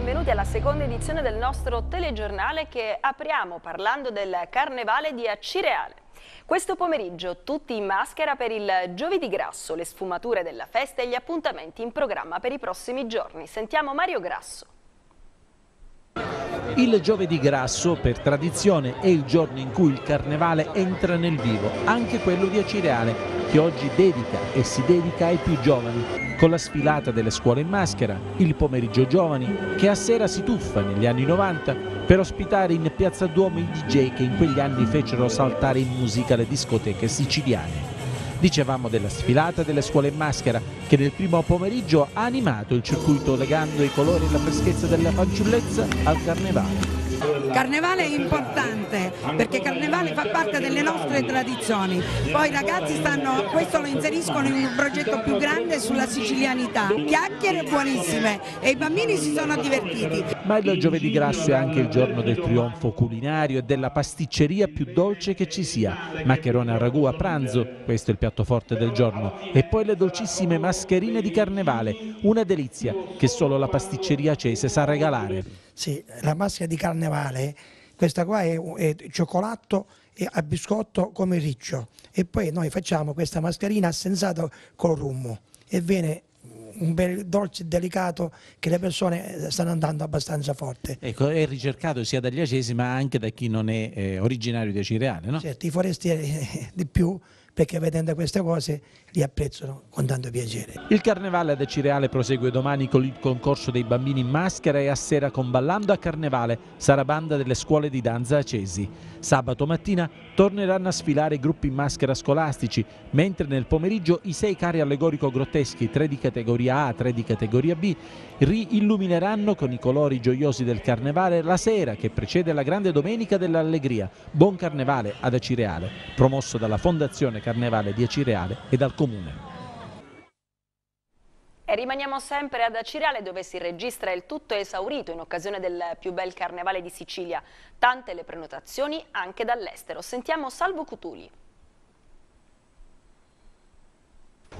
benvenuti alla seconda edizione del nostro telegiornale che apriamo parlando del Carnevale di Acireale. Questo pomeriggio tutti in maschera per il Giovedì Grasso, le sfumature della festa e gli appuntamenti in programma per i prossimi giorni. Sentiamo Mario Grasso. Il giovedì grasso per tradizione è il giorno in cui il carnevale entra nel vivo, anche quello di Acireale, che oggi dedica e si dedica ai più giovani con la sfilata delle scuole in maschera, il pomeriggio giovani, che a sera si tuffa negli anni 90 per ospitare in Piazza Duomo i DJ che in quegli anni fecero saltare in musica le discoteche siciliane. Dicevamo della sfilata delle scuole in maschera che nel primo pomeriggio ha animato il circuito legando i colori e la freschezza della fanciullezza al carnevale. Carnevale è importante perché Carnevale fa parte delle nostre tradizioni, poi i ragazzi stanno, questo lo inseriscono in un progetto più grande sulla sicilianità, chiacchiere buonissime e i bambini si sono divertiti. Ma il giovedì grasso è anche il giorno del trionfo culinario e della pasticceria più dolce che ci sia, maccherone a ragù a pranzo, questo è il piatto forte del giorno, e poi le dolcissime mascherine di Carnevale, una delizia che solo la pasticceria cese sa regalare. Sì, la maschera di carnevale, questa qua è, è cioccolato e a biscotto come riccio e poi noi facciamo questa mascherina assenzata col rummo e viene un bel dolce delicato che le persone eh, stanno andando abbastanza forte. Ecco, è ricercato sia dagli acesi ma anche da chi non è eh, originario di Acireale, no? Certo, i forestieri eh, di più perché vedendo queste cose li apprezzano con tanto piacere. Il carnevale ad Acireale prosegue domani con il concorso dei bambini in maschera e a sera con Ballando a Carnevale, sarà banda delle scuole di danza accesi. Sabato mattina torneranno a sfilare i gruppi in maschera scolastici, mentre nel pomeriggio i sei carri allegorico-grotteschi, tre di categoria A, tre di categoria B, riillumineranno con i colori gioiosi del carnevale la sera che precede la grande domenica dell'allegria. Buon carnevale ad Acireale, promosso dalla Fondazione Carnevale di Acireale e dal Comune comune. E rimaniamo sempre ad Acireale dove si registra il tutto esaurito in occasione del più bel carnevale di Sicilia. Tante le prenotazioni anche dall'estero. Sentiamo Salvo Cutuli.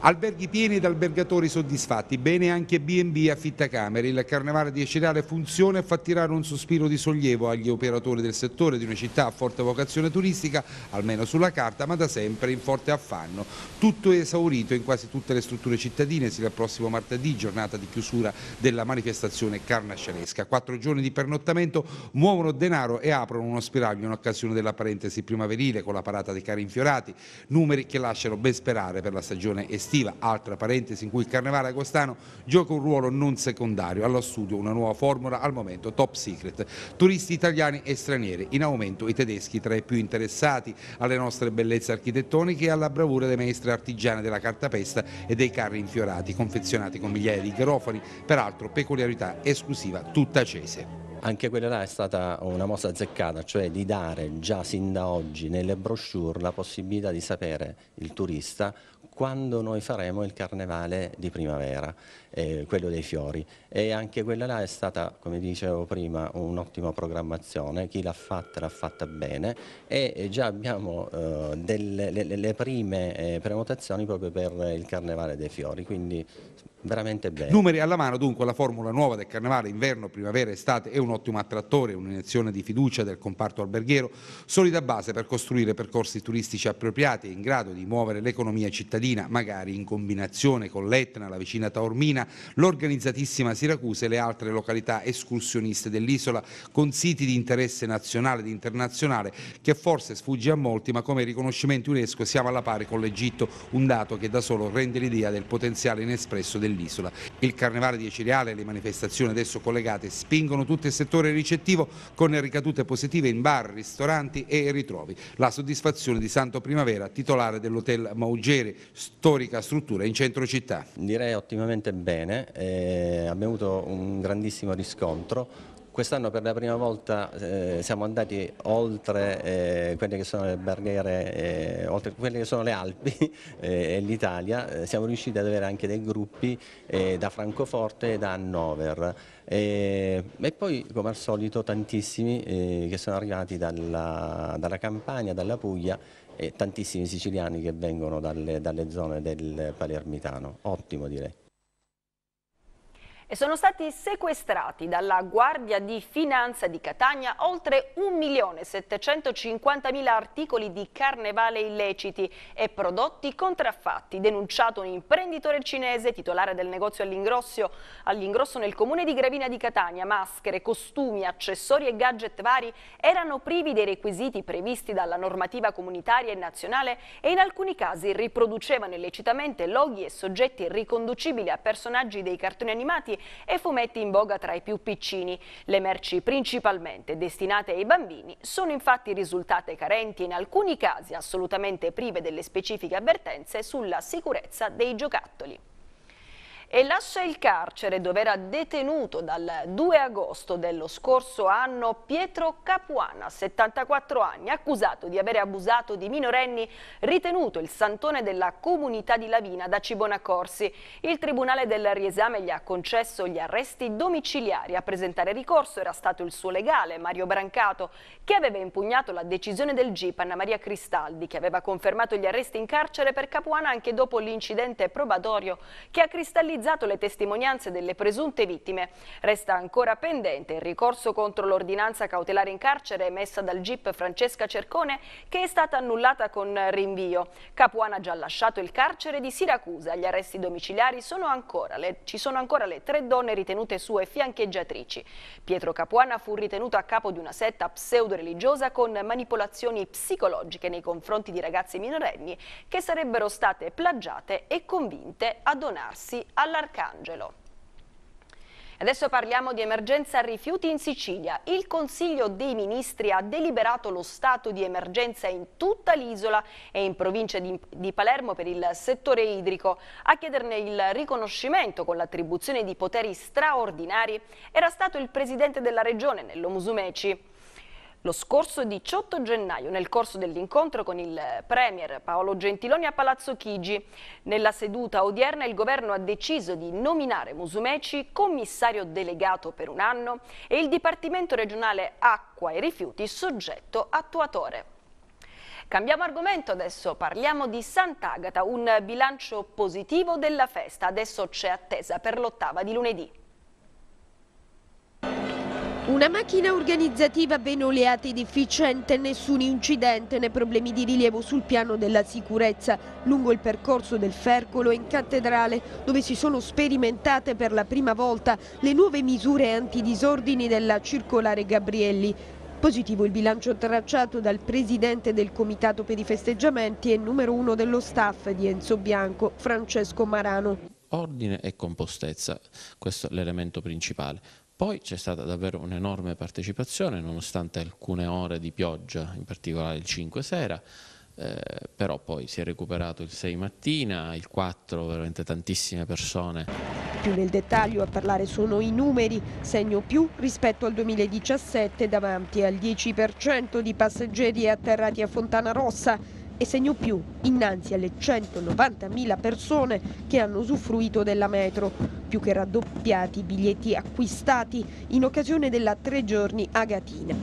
Alberghi pieni ed albergatori soddisfatti, bene anche B&B affittacamere. Il carnevale di Ecerale funziona e fa tirare un sospiro di sollievo agli operatori del settore di una città a forte vocazione turistica, almeno sulla carta, ma da sempre in forte affanno. Tutto è esaurito in quasi tutte le strutture cittadine, sino al prossimo martedì, giornata di chiusura della manifestazione carnascialesca. Quattro giorni di pernottamento muovono denaro e aprono uno spiraglio in occasione della parentesi primaverile con la parata dei cari infiorati, numeri che lasciano ben sperare per la stagione estiva estiva, altra parentesi in cui il Carnevale Agostano gioca un ruolo non secondario, allo studio una nuova formula al momento top secret, turisti italiani e stranieri, in aumento i tedeschi tra i più interessati alle nostre bellezze architettoniche e alla bravura dei maestri artigiani della cartapesta e dei carri infiorati confezionati con migliaia di garofani, peraltro peculiarità esclusiva tutta cese anche quella là è stata una mossa azzeccata, cioè di dare già sin da oggi nelle brochure la possibilità di sapere il turista quando noi faremo il carnevale di primavera, eh, quello dei fiori. E anche quella là è stata, come dicevo prima, un'ottima programmazione, chi l'ha fatta l'ha fatta bene e eh, già abbiamo eh, delle, le, le prime eh, prenotazioni proprio per il carnevale dei fiori, quindi veramente bene. Numeri alla mano, dunque la formula nuova del carnevale inverno, primavera, estate è un ottimo attrattore, un'iniezione di fiducia del comparto alberghiero, solida base per costruire percorsi turistici appropriati in grado di muovere l'economia cittadina, magari in combinazione con l'Etna, la vicina Taormina, l'organizzatissima Siracusa e le altre località escursioniste dell'isola con siti di interesse nazionale ed internazionale che forse sfugge a molti, ma come riconoscimento UNESCO siamo alla pari con l'Egitto, un dato che da solo rende l'idea del potenziale inespresso del dell'isola. Il carnevale di Cereale e le manifestazioni adesso collegate spingono tutto il settore ricettivo con ricadute positive in bar, ristoranti e ritrovi. La soddisfazione di Santo Primavera, titolare dell'hotel Maugeri, storica struttura in centro città. Direi ottimamente bene, eh, abbiamo avuto un grandissimo riscontro, Quest'anno per la prima volta eh, siamo andati oltre eh, quelle che sono le barriere, eh, oltre quelle che sono le Alpi eh, e l'Italia, eh, siamo riusciti ad avere anche dei gruppi eh, da Francoforte e da Hannover. E, e, poi come al solito tantissimi che sono arrivati dalla, dalla Campania, dalla Puglia e tantissimi siciliani che vengono dalle, dalle zone del Palermitano. Ottimo direi e sono stati sequestrati dalla Guardia di Finanza di Catania oltre 1.750.000 articoli di carnevale illeciti e prodotti contraffatti, denunciato un imprenditore cinese titolare del negozio all'ingrosso all nel comune di Gravina di Catania. Maschere, costumi, accessori e gadget vari erano privi dei requisiti previsti dalla normativa comunitaria e nazionale e in alcuni casi riproducevano illecitamente loghi e soggetti riconducibili a personaggi dei cartoni animati e fumetti in voga tra i più piccini. Le merci principalmente destinate ai bambini sono infatti risultate carenti e in alcuni casi assolutamente prive delle specifiche avvertenze sulla sicurezza dei giocattoli e lascia il carcere dove era detenuto dal 2 agosto dello scorso anno Pietro Capuana, 74 anni, accusato di aver abusato di minorenni, ritenuto il santone della comunità di Lavina da Cibona Corsi. Il Tribunale del Riesame gli ha concesso gli arresti domiciliari. A presentare ricorso era stato il suo legale, Mario Brancato, che aveva impugnato la decisione del GIP Anna Maria Cristaldi, che aveva confermato gli arresti in carcere per Capuana anche dopo l'incidente probatorio che ha cristallizzato analizzato le testimonianze delle presunte vittime. Resta ancora pendente il ricorso contro l'ordinanza cautelare in carcere emessa dal GIP Francesca Cercone che è stata annullata con rinvio. Capuana ha già lasciato il carcere di Siracusa. Gli arresti domiciliari sono le, ci sono ancora le tre donne ritenute sue fiancheggiatrici. Pietro Capuana fu ritenuto a capo di una setta pseudo-religiosa con manipolazioni psicologiche nei confronti di ragazze minorenni che sarebbero state plagiate e convinte a donarsi a all'Arcangelo. Adesso parliamo di emergenza rifiuti in Sicilia. Il Consiglio dei Ministri ha deliberato lo stato di emergenza in tutta l'isola e in provincia di, di, Palermo per il settore idrico. A chiederne il riconoscimento con l'attribuzione di poteri straordinari era stato il presidente della regione, Nello Musumeci. Lo scorso 18 gennaio, nel corso dell'incontro con il eh, Premier Paolo Gentiloni a Palazzo Chigi, nella seduta odierna il governo ha deciso di nominare Musumeci commissario delegato per un anno e il Dipartimento regionale Acqua e Rifiuti soggetto attuatore. Cambiamo argomento adesso, parliamo di Sant'Agata, un bilancio positivo della festa. Adesso c'è attesa per l'ottava di lunedì. Una macchina organizzativa ben oleata ed efficiente, nessun incidente né problemi di rilievo sul piano della sicurezza lungo il percorso del Fercolo in cattedrale dove si sono sperimentate per la prima volta le nuove misure antidisordini della circolare Gabrielli. Positivo il bilancio tracciato dal presidente del comitato per i festeggiamenti e numero uno dello staff di Enzo Bianco, Francesco Marano ordine e compostezza, questo è l'elemento principale. Poi c'è stata davvero un'enorme partecipazione, nonostante alcune ore di pioggia, in particolare il 5 sera, eh, però poi si è recuperato il 6 mattina, il 4, veramente tantissime persone. Più nel dettaglio a parlare sono i numeri, segno più rispetto al 2017 davanti al 10% di passeggeri atterrati a Fontana Rossa, e segno più innanzi alle 190.000 persone che hanno usufruito della metro, più che raddoppiati i biglietti acquistati in occasione della tre giorni a Gatina.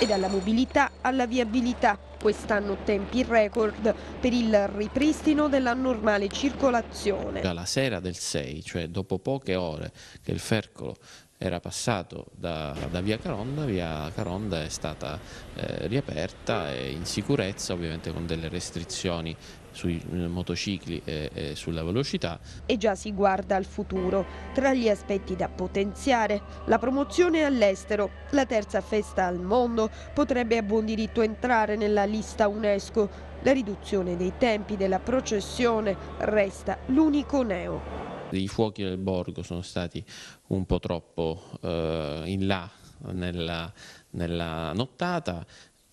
E dalla mobilità alla viabilità, quest'anno tempi record per il ripristino della normale circolazione. Dalla sera del 6, cioè dopo poche ore che il Fercolo era passato da, da, via Caronda, via Caronda è stata eh, riaperta in sicurezza, ovviamente con delle restrizioni sui eh, motocicli e, e, sulla velocità. E già si guarda al futuro. Tra gli aspetti da potenziare, la promozione all'estero, la terza festa al mondo potrebbe a buon diritto entrare nella lista UNESCO. La riduzione dei tempi della processione resta l'unico neo. I fuochi del borgo sono stati un po' troppo eh, in là nella, nella nottata,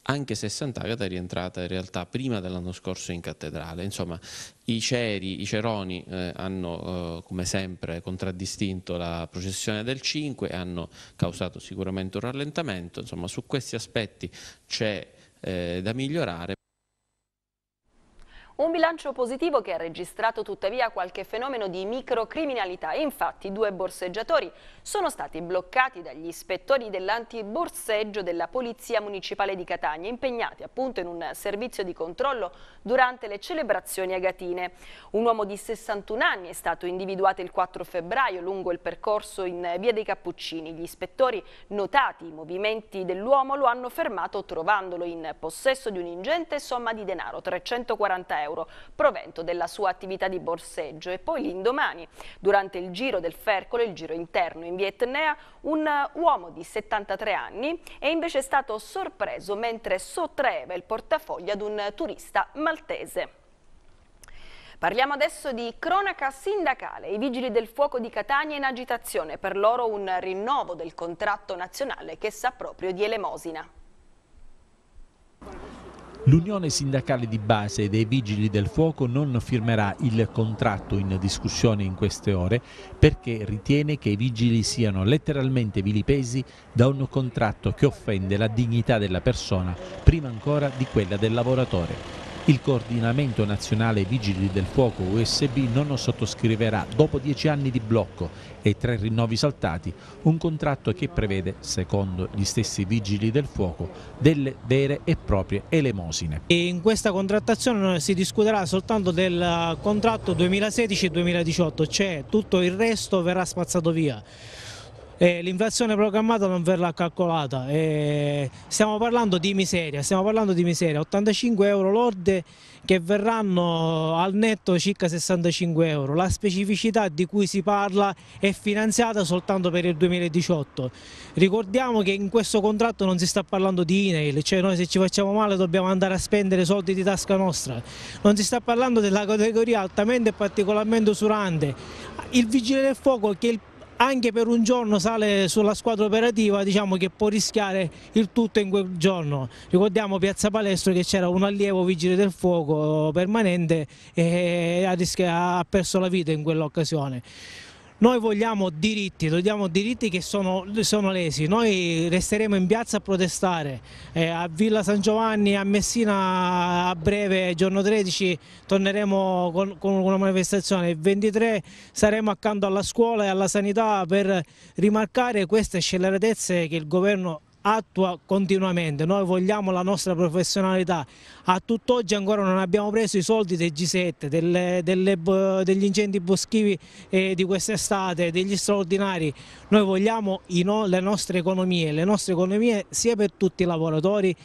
anche se Sant'Agata è rientrata in realtà prima dell'anno scorso in cattedrale. Insomma, i ceri, i ceroni eh, hanno eh, come sempre contraddistinto la processione del 5 e hanno causato sicuramente un rallentamento. Insomma, su questi aspetti c'è eh, da migliorare. Un bilancio positivo che ha registrato tuttavia qualche fenomeno di microcriminalità infatti due borseggiatori sono stati bloccati dagli ispettori dell'antiborseggio della Polizia Municipale di Catania impegnati appunto in un servizio di controllo durante le celebrazioni agatine. Un uomo di 61 anni è stato individuato il 4 febbraio lungo il percorso in via dei Cappuccini. Gli ispettori notati i movimenti dell'uomo lo hanno fermato trovandolo in possesso di un'ingente somma di denaro, 340 euro euro, provento della sua attività di borseggio. E poi l'indomani, durante il giro del Fercolo, il giro interno in Vietnea, un uomo di 73 anni è invece stato sorpreso mentre sottraeva il portafoglio ad un turista maltese. Parliamo adesso di cronaca sindacale. I vigili del fuoco di Catania in agitazione, per loro un rinnovo del contratto nazionale che sa proprio di elemosina. L'Unione Sindacale di Base dei Vigili del Fuoco non firmerà il contratto in discussione in queste ore perché ritiene che i vigili siano letteralmente vilipesi da un contratto che offende la dignità della persona prima ancora di quella del lavoratore. Il coordinamento nazionale Vigili del Fuoco USB non sottoscriverà, dopo dieci anni di blocco e tre rinnovi saltati, un contratto che prevede, secondo gli stessi Vigili del Fuoco, delle vere e proprie elemosine. E in questa contrattazione si discuterà soltanto del contratto 2016-2018, cioè tutto il resto verrà spazzato via eh, l'inflazione programmata non verrà calcolata, eh, stiamo parlando di miseria, stiamo parlando di miseria, 85 euro lorde che verranno al netto circa 65 euro, la specificità di cui si parla è finanziata soltanto per il 2018, ricordiamo che in questo contratto non si sta parlando di INAIL, cioè noi se ci facciamo male dobbiamo andare a spendere soldi di tasca nostra, non si sta parlando della categoria altamente e particolarmente usurante, il vigile del fuoco che è il anche per un giorno sale sulla squadra operativa diciamo che può rischiare il tutto in quel giorno. Ricordiamo Piazza Palestro che c'era un allievo vigile del fuoco permanente e ha perso la vita in quell'occasione. Noi vogliamo diritti, vogliamo diritti che sono, sono lesi, noi resteremo in piazza a protestare, eh, a Villa San Giovanni, a Messina a breve, giorno 13 torneremo con, con una manifestazione, il 23 saremo accanto alla scuola e alla sanità per rimarcare queste scelleratezze che il governo attua continuamente. Noi vogliamo la nostra professionalità. A tutt'oggi ancora non abbiamo preso i soldi del G7, delle, delle, degli incendi boschivi eh, di quest'estate, degli straordinari. Noi vogliamo no, le nostre economie, le nostre economie sia per tutti i lavoratori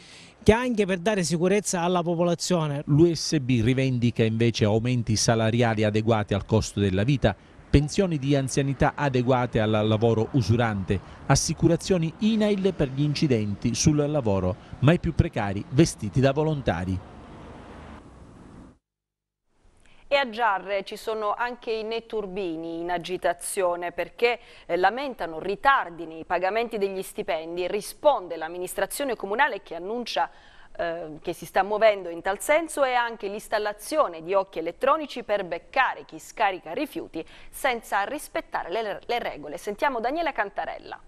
che anche per dare sicurezza alla popolazione. L'USB rivendica invece aumenti salariali adeguati al costo della vita pensioni di anzianità adeguate al lavoro usurante, assicurazioni INAIL per gli incidenti sul lavoro, ma i più precari vestiti da volontari. E a Giarre ci sono anche i neturbini in agitazione perché eh, lamentano ritardi nei pagamenti degli stipendi. Risponde l'amministrazione comunale che annuncia Ehm, che si sta muovendo in tal senso è anche l'installazione di occhi elettronici per beccare chi scarica rifiuti senza rispettare le, le regole. Sentiamo Daniela Cantarella.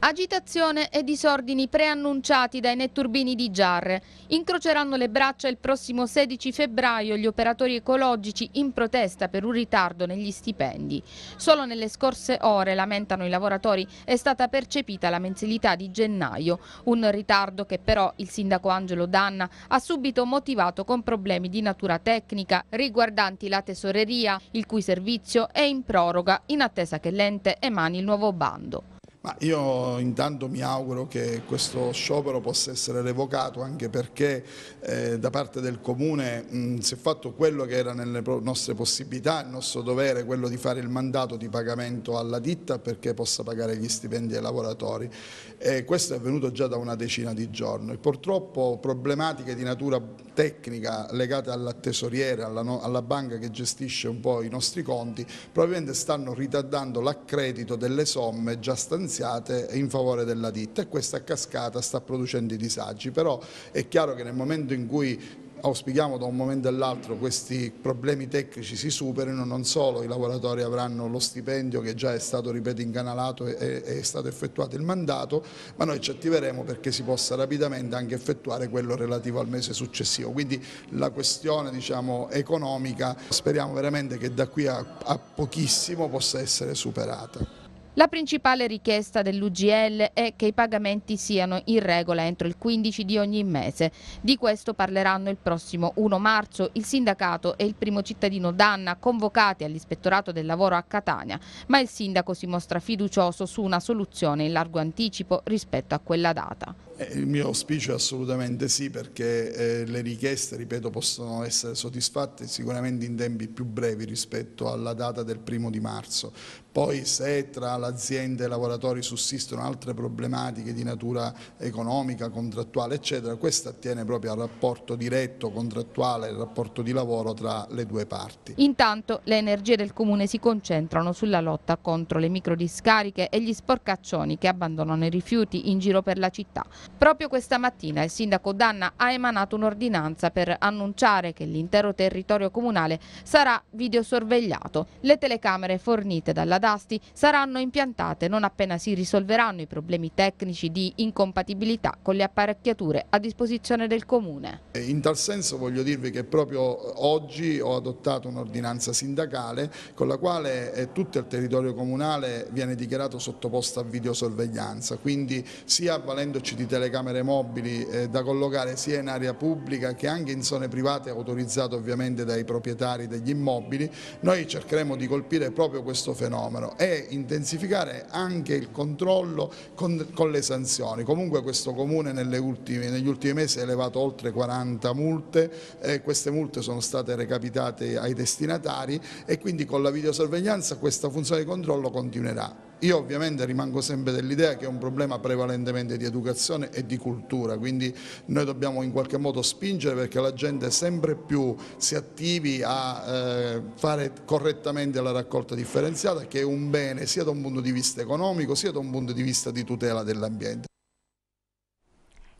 Agitazione e disordini preannunciati dai netturbini di Giarre. Incroceranno le braccia il prossimo 16 febbraio gli operatori ecologici in protesta per un ritardo negli stipendi. Solo nelle scorse ore, lamentano i lavoratori, è stata percepita la mensilità di gennaio. Un ritardo che però il sindaco Angelo Danna ha subito motivato con problemi di natura tecnica riguardanti la tesoreria, il cui servizio è in proroga in attesa che l'ente emani il nuovo bando. Ma io intanto mi auguro che questo sciopero possa essere revocato anche perché eh, da parte del Comune mh, si è fatto quello che era nelle nostre possibilità, il nostro dovere, quello di fare il mandato di pagamento alla ditta perché possa pagare gli stipendi ai lavoratori. E questo è avvenuto già da una decina di giorni. Purtroppo problematiche di natura tecnica legate alla tesoriera, alla, no, alla banca che gestisce un po' i nostri conti, probabilmente stanno ritardando l'accredito delle somme già stanziate finanziate in favore della ditta e questa cascata sta producendo i disagi, però è chiaro che nel momento in cui auspichiamo da un momento all'altro questi problemi tecnici si superino, non solo i lavoratori avranno lo stipendio che già è stato, ripeto, incanalato e è stato effettuato il mandato, ma noi ci attiveremo perché si possa rapidamente anche effettuare quello relativo al mese successivo. Quindi la questione diciamo, economica speriamo veramente che da qui a, a pochissimo possa essere superata. La principale richiesta dell'UGL è che i pagamenti siano in regola entro il 15 di ogni mese. Di questo parleranno il prossimo 1 marzo il sindacato e il primo cittadino Danna convocati all'ispettorato del lavoro a Catania, ma il sindaco si mostra fiducioso su una soluzione in largo anticipo rispetto a quella data. Eh, il mio auspicio è assolutamente sì perché eh, le richieste, ripeto, possono essere soddisfatte sicuramente in tempi più brevi rispetto alla data del primo di marzo. Poi se tra l'azienda e i lavoratori sussistono altre problematiche di natura economica, contrattuale, eccetera, questo attiene proprio al rapporto diretto contrattuale, al rapporto di lavoro tra le due parti. Intanto le energie del Comune si concentrano sulla lotta contro le microdiscariche e gli sporcaccioni che abbandonano i rifiuti in giro per la città. Proprio questa mattina il sindaco Danna ha emanato un'ordinanza per annunciare che l'intero territorio comunale sarà videosorvegliato. Le telecamere fornite dalla Dasti saranno impiantate non appena si risolveranno i problemi tecnici di incompatibilità con le apparecchiature a disposizione del Comune. Eh, in tal senso voglio dirvi che proprio oggi ho adottato un'ordinanza sindacale con la quale eh, tutto il territorio comunale viene dichiarato sottoposto a videosorveglianza, quindi sia avvalendoci di telecamere telecamere mobili eh, da collocare sia in area pubblica che anche in zone private autorizzate ovviamente dai proprietari degli immobili, noi cercheremo di colpire proprio questo fenomeno e intensificare anche il controllo con, con le sanzioni. Comunque questo Comune ultime, negli ultimi mesi ha elevato oltre 40 multe, eh, queste multe sono state recapitate ai destinatari e quindi con la videosorveglianza questa funzione di controllo continuerà. Io ovviamente rimango sempre dell'idea che è un problema prevalentemente di educazione e di cultura, quindi noi dobbiamo in qualche modo spingere perché la gente sempre più si attivi a eh, fare correttamente la raccolta differenziata che è un bene sia da un punto di vista economico sia da un punto di vista di tutela dell'ambiente.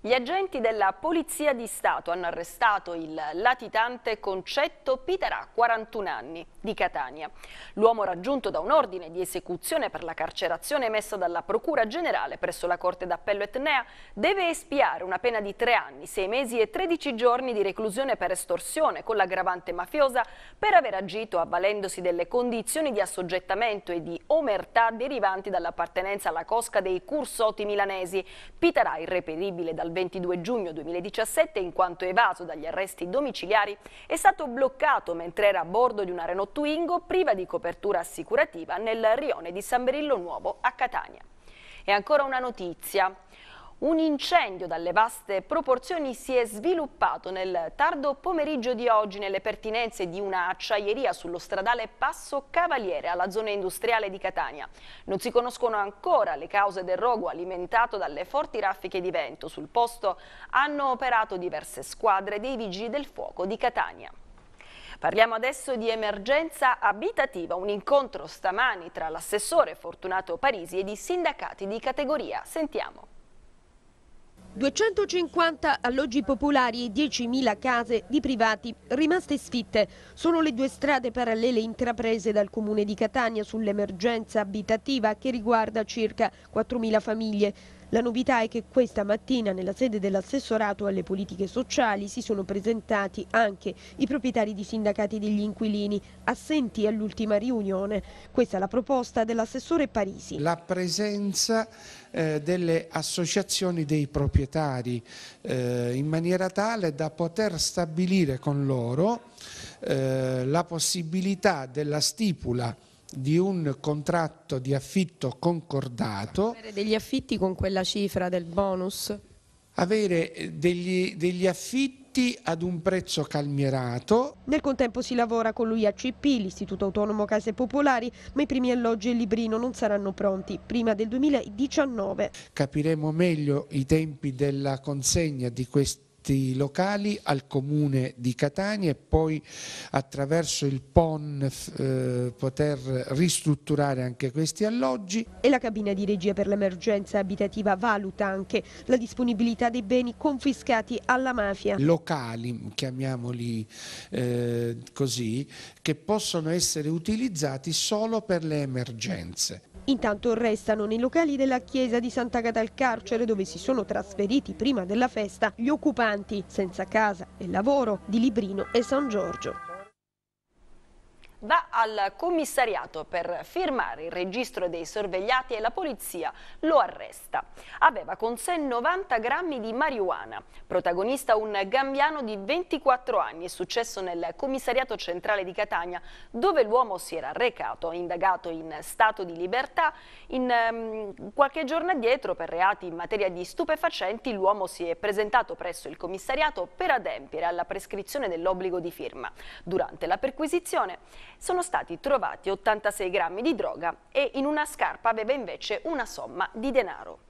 Gli agenti della Polizia di Stato hanno arrestato il latitante Concetto Piterà, 41 anni, di Catania. L'uomo raggiunto da un ordine di esecuzione per la carcerazione emessa dalla Procura Generale presso la Corte d'Appello Etnea deve espiare una pena di 3 anni, 6 mesi e 13 giorni di reclusione per estorsione con l'aggravante mafiosa per aver agito avvalendosi delle condizioni di assoggettamento e di omertà derivanti dall'appartenenza alla cosca dei Cursoti milanesi. Piterà, irreperibile dal dal 22 giugno 2017 in quanto evaso dagli arresti domiciliari, è stato bloccato mentre era a bordo di una Renault Twingo priva di copertura assicurativa nel rione di San Berillo Nuovo a Catania. E ancora una notizia. Un incendio dalle vaste proporzioni si è sviluppato nel tardo pomeriggio di oggi nelle pertinenze di una acciaieria sullo stradale Passo Cavaliere alla zona industriale di Catania. Non si conoscono ancora le cause del rogo alimentato dalle forti raffiche di vento. Sul posto hanno operato diverse squadre dei vigili del fuoco di Catania. Parliamo adesso di emergenza abitativa, un incontro stamani tra l'assessore Fortunato Parisi ed i sindacati di categoria. Sentiamo. 250 alloggi popolari e 10.000 case di privati rimaste sfitte sono le due strade parallele intraprese dal comune di Catania sull'emergenza abitativa che riguarda circa 4.000 famiglie. La novità è che questa mattina nella sede dell'assessorato alle politiche sociali si sono presentati anche i proprietari di sindacati degli inquilini, assenti all'ultima riunione. Questa è la proposta dell'assessore Parisi. La presenza eh, delle associazioni dei proprietari eh, in maniera tale da poter stabilire con loro eh, la possibilità della stipula di un contratto di affitto concordato. Avere degli affitti con quella cifra del bonus? Avere eh, degli, degli affitti ad un prezzo calmierato. Nel contempo si lavora con l'UIACP, l'Istituto Autonomo Case Popolari, ma i primi alloggi e il librino non saranno pronti prima del 2019. Capiremo meglio i tempi della consegna di questi enti locali al comune di Catania e poi attraverso il PON eh, poter ristrutturare anche questi alloggi. E la cabina di regia per l'emergenza abitativa valuta anche la disponibilità dei beni confiscati alla mafia. Locali, chiamiamoli eh, così, che possono essere utilizzati solo per le emergenze. Intanto restano nei locali della chiesa di Sant'Agata al Carcere dove si sono trasferiti prima della festa gli occupanti senza casa e lavoro di Librino e San Giorgio va al commissariato per firmare il registro dei sorvegliati e la polizia lo arresta. Aveva con sé 90 grammi di marijuana. Protagonista un gambiano di 24 anni, è successo nel commissariato centrale di Catania, dove l'uomo si era recato, indagato in stato di libertà. In um, qualche giorno addietro, per reati in materia di stupefacenti, l'uomo si è presentato presso il commissariato per adempiere alla prescrizione dell'obbligo di firma. Durante la perquisizione sono stati trovati 86 grammi di droga e in una scarpa aveva invece una somma di denaro.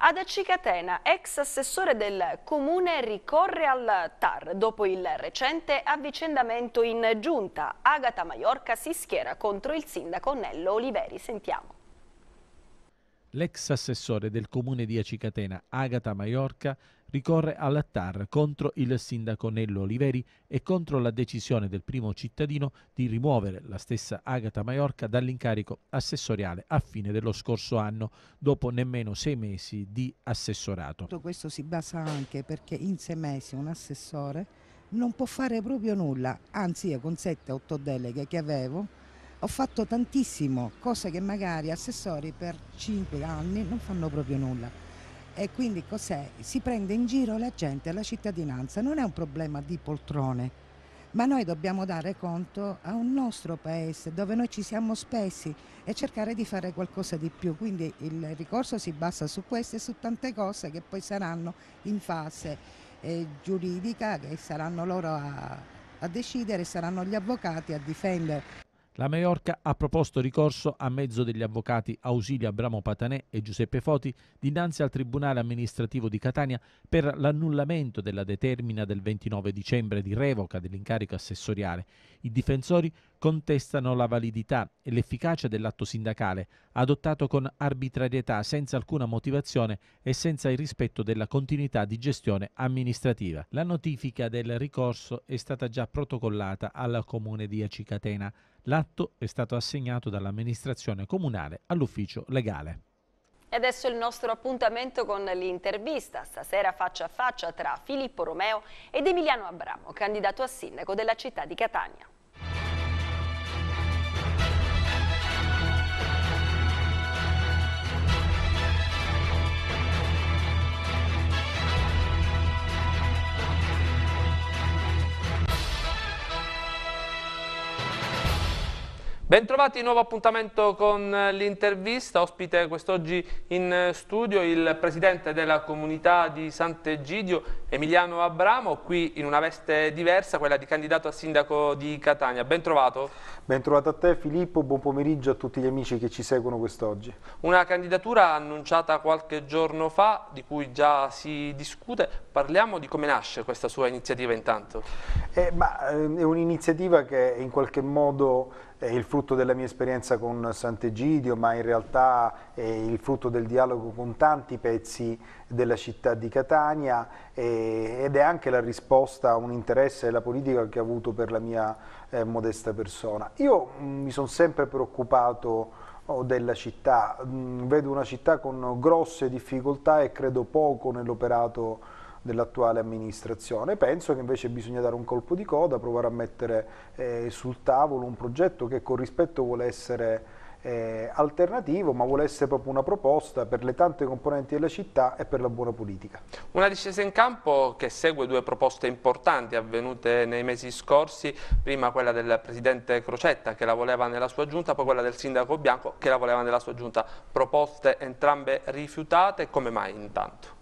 Ad Acicatena, ex assessore del comune, ricorre al TAR dopo il recente avvicendamento in giunta. Agata Maiorca si schiera contro il sindaco Nello Oliveri. Sentiamo. L'ex assessore del comune di Acicatena, Agata Maiorca, ricorre alla TAR contro il sindaco Nello Oliveri e contro la decisione del primo cittadino di rimuovere la stessa Agata Maiorca dall'incarico assessoriale a fine dello scorso anno, dopo nemmeno sei mesi di assessorato. Tutto questo si basa anche perché in sei mesi un assessore non può fare proprio nulla, anzi io con 7 otto deleghe che avevo ho fatto tantissimo, cose che magari assessori per cinque anni non fanno proprio nulla. E quindi cos'è? Si prende in giro la gente, la cittadinanza, non è un problema di poltrone, ma noi dobbiamo dare conto a un nostro paese dove noi ci siamo spesi e cercare di fare qualcosa di più. Quindi il ricorso si basa su queste e su tante cose che poi saranno in fase eh, giuridica, che saranno loro a, a decidere, saranno gli avvocati a difendere. La Maiorca ha proposto ricorso a mezzo degli avvocati Ausilio Abramo Patanè e Giuseppe Foti dinanzi al Tribunale amministrativo di Catania per l'annullamento della determina del 29 dicembre di revoca dell'incarico assessoriale. I difensori contestano la validità e l'efficacia dell'atto sindacale, adottato con arbitrarietà, senza alcuna motivazione e senza il rispetto della continuità di gestione amministrativa. La notifica del ricorso è stata già protocollata al comune di Acicatena. L'atto è stato assegnato dall'amministrazione comunale all'ufficio legale. E adesso il nostro appuntamento con l'intervista, stasera faccia a faccia tra Filippo Romeo ed Emiliano Abramo, candidato a sindaco della città di Catania. Bentrovati, nuovo appuntamento con eh, l'intervista, ospite quest'oggi in eh, studio il presidente della comunità di Sant'Egidio, Emiliano Abramo, qui in una veste diversa, quella di candidato a sindaco di Catania. Bentrovato. Bentrovato a te Filippo, buon pomeriggio a tutti gli amici che ci seguono quest'oggi. Una candidatura annunciata qualche giorno fa, di cui già si discute, Parliamo di come nasce questa sua iniziativa intanto. Eh, ma, ehm, è un'iniziativa che in qualche modo è il frutto della mia esperienza con Sant'Egidio, ma in realtà è il frutto del dialogo con tanti pezzi della città di Catania eh, ed è anche la risposta a un interesse della politica che ho avuto per la mia eh, modesta persona. Io mh, mm, mi sono sempre preoccupato oh, della città. Mm, vedo una città con grosse difficoltà e credo poco nell'operato dell'attuale amministrazione. Penso che invece bisogna dare un colpo di coda, provare a mettere eh, sul tavolo un progetto che con rispetto vuole essere eh, alternativo, ma vuole essere proprio una proposta per le tante componenti della città e per la buona politica. Una discesa in campo che segue due proposte importanti avvenute nei mesi scorsi, prima quella del Presidente Crocetta che la voleva nella sua giunta, poi quella del Sindaco Bianco che la voleva nella sua giunta, proposte entrambe rifiutate, come mai intanto?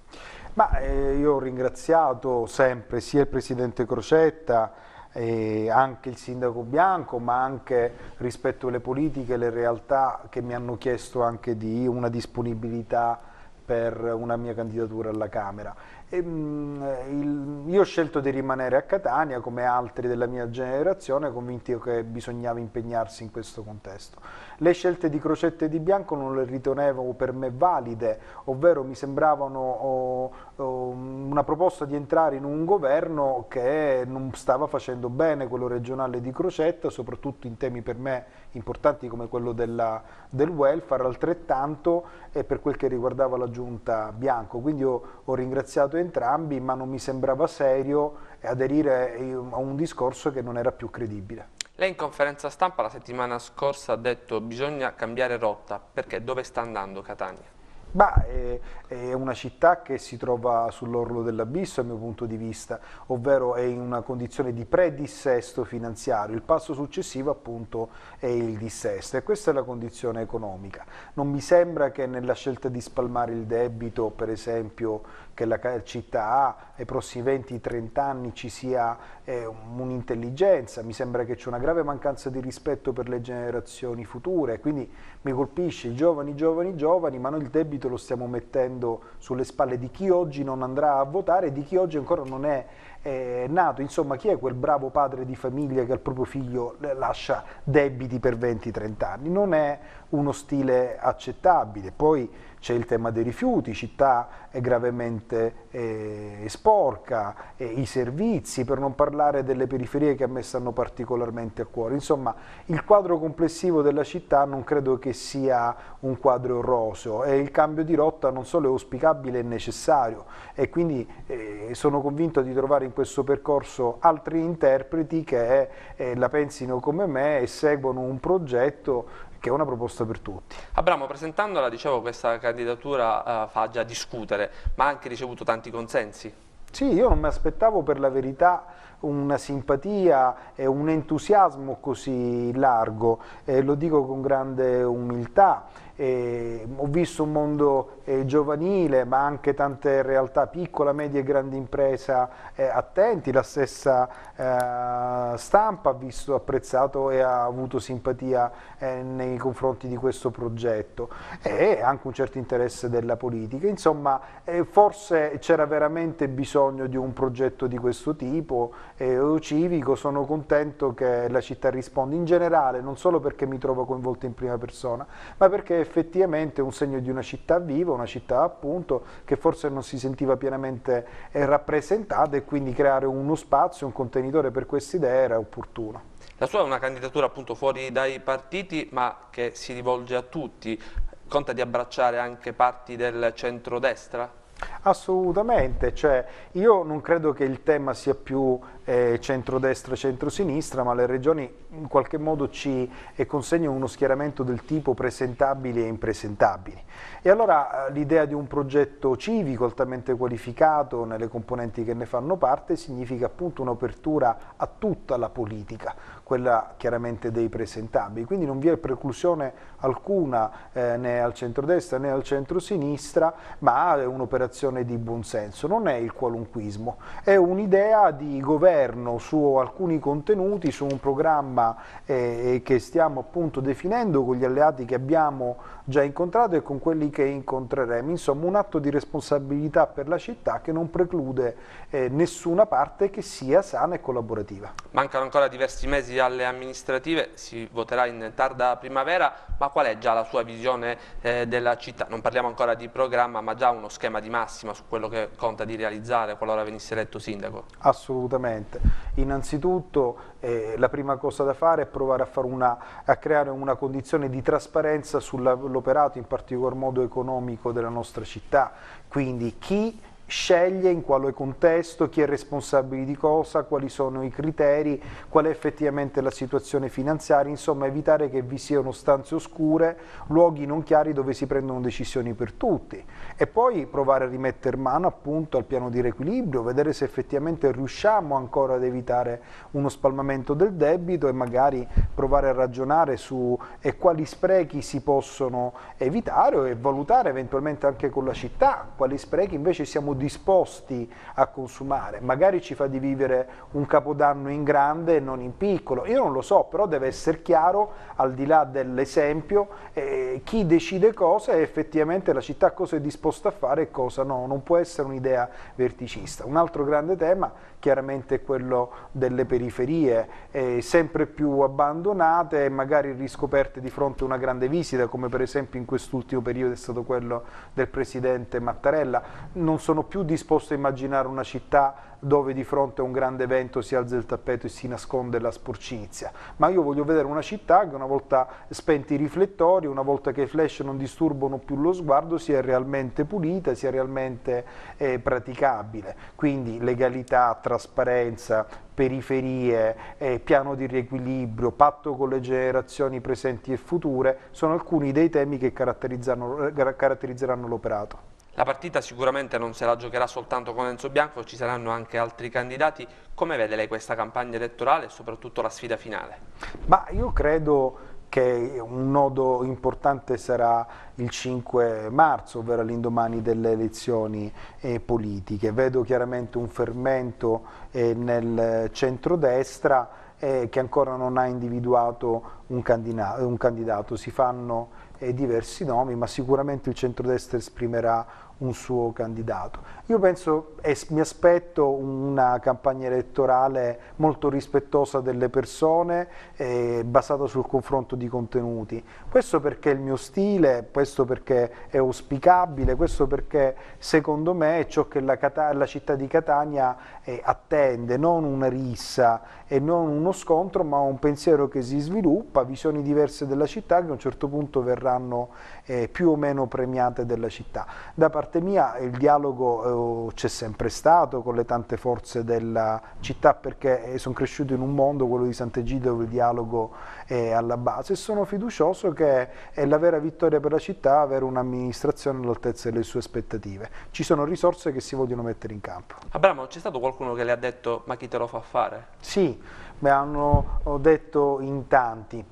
Ma eh, io ho ringraziato sempre sia il Presidente Crocetta, eh, anche il Sindaco Bianco, ma anche rispetto alle politiche, e le realtà che mi hanno chiesto anche di una disponibilità per una mia candidatura alla Camera. E, ehm, mh, il, io ho scelto di rimanere a Catania, come altri della mia generazione, convinti che bisognava impegnarsi in questo contesto. Le scelte di Crocette di Bianco non le ritenevo per me valide, ovvero mi sembravano oh, oh, una proposta di entrare in un governo che non stava facendo bene quello regionale di Crocetta, soprattutto in temi per me importanti come quello della, del welfare, altrettanto e per quel che riguardava la giunta Bianco. Quindi ho, ho ringraziato entrambi, ma non mi sembrava serio aderire eh, a un discorso che non era più credibile. Lei in conferenza stampa la settimana scorsa ha detto bisogna cambiare rotta, perché dove sta andando Catania? Ma è, è, una città che si trova sull'orlo dell'abisso a mio punto di vista, ovvero è in una condizione di predissesto finanziario. Il passo successivo appunto è il dissesto e questa è la condizione economica. Non mi sembra che nella scelta di spalmare il debito, per esempio, che la città ha e prossimi 20-30 anni ci sia eh, un'intelligenza, mi sembra che c'è una grave mancanza di rispetto per le generazioni future, quindi mi colpisce i giovani, giovani, giovani, ma noi il debito lo stiamo mettendo sulle spalle di chi oggi non andrà a votare, di chi oggi ancora non è eh, nato, insomma chi è quel bravo padre di famiglia che al proprio figlio eh, lascia debiti per 20-30 anni, non è uno stile accettabile, poi c'è il tema dei rifiuti, città è gravemente eh, sporca, eh, i servizi, per non parlare delle periferie che a me stanno particolarmente a cuore. Insomma, il quadro complessivo della città non credo che sia un quadro roseo e il cambio di rotta non solo è auspicabile, è necessario e quindi eh, sono convinto di trovare in questo percorso altri interpreti che eh, la pensino come me e seguono un progetto che è una proposta per tutti. Abramo, presentandola, dicevo, questa candidatura eh, fa già discutere, ma ha anche ricevuto tanti consensi. Sì, io non mi aspettavo per la verità una simpatia e un entusiasmo così largo, eh, lo dico con grande umiltà. E ho visto un mondo eh, giovanile, ma anche tante realtà piccola, media e grande impresa eh, attenti, la stessa eh, stampa ha visto, apprezzato e ha avuto simpatia eh, nei confronti di questo progetto e anche un certo interesse della politica. Insomma, eh, forse c'era veramente bisogno di un progetto di questo tipo, eh, civico, sono contento che la città risponda in generale, non solo perché mi trovo coinvolto in prima persona, ma perché effettivamente un segno di una città viva, una città appunto che forse non si sentiva pienamente eh, rappresentata e quindi creare uno spazio, un contenitore per queste idee era opportuno. La sua è una candidatura appunto fuori dai partiti ma che si rivolge a tutti, conta di abbracciare anche parti del centrodestra? Assolutamente, cioè, io non credo che il tema sia più eh, centrodestra centrosinistra, ma le regioni in qualche modo ci consegnano uno schieramento del tipo presentabili e impresentabili. E allora eh, l'idea di un progetto civico altamente qualificato nelle componenti che ne fanno parte significa appunto un'apertura a tutta la politica, quella chiaramente dei presentabili. Quindi non vi è preclusione alcuna eh, né al centrodestra né al centrosinistra, ma è un'operazione di buonsenso, non è il qualunquismo, è un'idea di governo su alcuni contenuti, su un programma eh, che stiamo appunto definendo con gli alleati che abbiamo già incontrato e con quelli che incontreremo. Insomma, un atto di responsabilità per la città che non preclude eh, nessuna parte che sia sana e collaborativa. Mancano ancora diversi mesi alle amministrative, si voterà in tarda primavera, ma qual è già la sua visione eh, della città? Non parliamo ancora di programma, ma già uno schema di massima su quello che conta di realizzare qualora venisse eletto sindaco? Assolutamente. Innanzitutto eh, la prima cosa da fare è provare a, una, a creare una condizione di trasparenza sull'operato in particolar modo economico della nostra città. Quindi chi sceglie, in quale contesto, chi è responsabile di cosa, quali sono i criteri, qual è effettivamente la situazione finanziaria, insomma evitare che vi siano stanze oscure, luoghi non chiari dove si prendono decisioni per tutti e poi provare a rimettere mano appunto al piano di riequilibrio, vedere se effettivamente riusciamo ancora ad evitare uno spalmamento del debito e magari provare a ragionare su quali sprechi si possono evitare e valutare eventualmente anche con la città, quali sprechi invece siamo disposti a consumare. Magari ci fa di vivere un capodanno in grande e non in piccolo. Io non lo so, però deve essere chiaro, al di là dell'esempio, eh, chi decide cosa e effettivamente la città cosa è disposta a fare e cosa no. Non può essere un'idea verticista. Un altro grande tema chiaramente quello delle periferie, eh, sempre più abbandonate e magari riscoperte di fronte a una grande visita, come per esempio in quest'ultimo periodo è stato quello del Presidente Mattarella. Non sono più disposto a immaginare una città dove di fronte a un grande evento si alza il tappeto e si nasconde la sporcizia, ma io voglio vedere una città che una volta spenti i riflettori, una volta che i flash non disturbano più lo sguardo, sia realmente pulita, sia realmente eh, praticabile. Quindi legalità, trasparenza, periferie, eh, piano di riequilibrio, patto con le generazioni presenti e future, sono alcuni dei temi che eh, caratterizzeranno l'operato. La partita sicuramente non se la giocherà soltanto con Enzo Bianco, ci saranno anche altri candidati. Come vede lei questa campagna elettorale e soprattutto la sfida finale? Ma io credo che un nodo importante sarà il 5 marzo, ovvero l'indomani delle elezioni eh, politiche. Vedo chiaramente un fermento eh, nel centrodestra eh, che ancora non ha individuato un, candidato. Un candidato. Si fanno eh, diversi nomi, ma sicuramente il centrodestra esprimerà un suo candidato io penso e mi aspetto una campagna elettorale molto rispettosa delle persone, eh, basata sul confronto di contenuti. Questo perché è il mio stile, questo perché è auspicabile, questo perché secondo me è ciò che la, Cata la città di Catania eh, attende, non una rissa e non uno scontro, ma un pensiero che si sviluppa, visioni diverse della città che a un certo punto verranno eh, più o meno premiate della città. Da parte mia il dialogo eh, c'è sempre stato con le tante forze della città perché eh, sono cresciuto in un mondo, quello di Sant'Egidio, dove il dialogo è alla base e sono fiducioso che è la vera vittoria per la città avere un'amministrazione all'altezza delle sue aspettative. Ci sono risorse che si vogliono mettere in campo. Abramo, c'è stato qualcuno che le ha detto ma chi te lo fa fare? Sì, mi hanno detto in tanti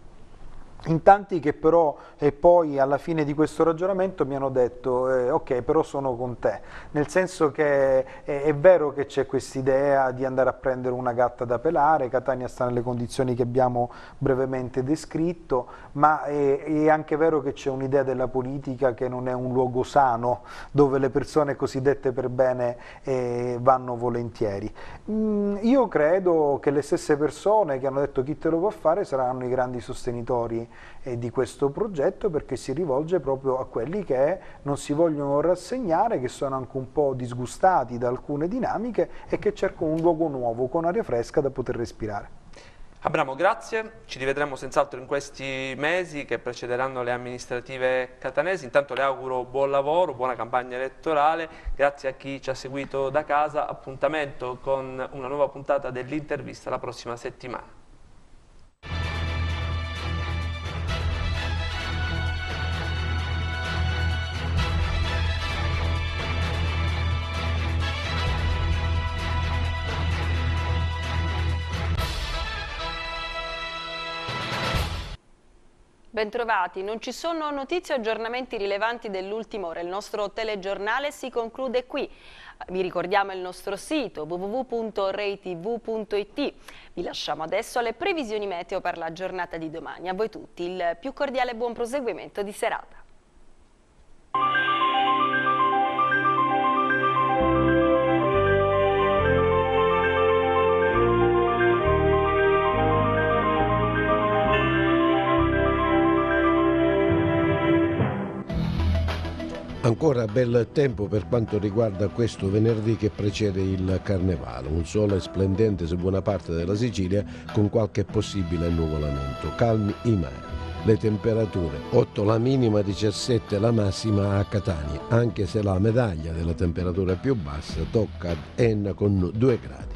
in tanti che però e eh, poi alla fine di questo ragionamento mi hanno detto eh, ok però sono con te, nel senso che eh, è, vero che c'è quest'idea di andare a prendere una gatta da pelare, Catania sta nelle condizioni che abbiamo brevemente descritto, ma è, eh, è anche vero che c'è un'idea della politica che non è un luogo sano dove le persone cosiddette per bene eh, vanno volentieri. Mm, io credo che le stesse persone che hanno detto chi te lo può fare saranno i grandi sostenitori eh, di questo progetto perché si rivolge proprio a quelli che non si vogliono rassegnare, che sono anche un po' disgustati da alcune dinamiche e che cercano un luogo nuovo con aria fresca da poter respirare. Abramo, grazie, ci rivedremo senz'altro in questi mesi che precederanno le amministrative catanesi, intanto le auguro buon lavoro, buona campagna elettorale, grazie a chi ci ha seguito da casa, appuntamento con una nuova puntata dell'intervista la prossima settimana. Bentrovati, non ci sono notizie o aggiornamenti rilevanti dell'ultima ora, il nostro telegiornale si conclude qui. Vi ricordiamo il nostro sito www.reitv.it. Vi lasciamo adesso alle previsioni meteo per la giornata di domani. A voi tutti il più cordiale buon proseguimento di serata. Ancora bel tempo per quanto riguarda questo venerdì che precede il carnevale, un sole splendente su buona parte della Sicilia con qualche possibile annuvolamento. Calmi i mari. Le temperature 8 la minima, 17 la massima a Catania, anche se la medaglia della temperatura più bassa tocca Enna con 2 gradi.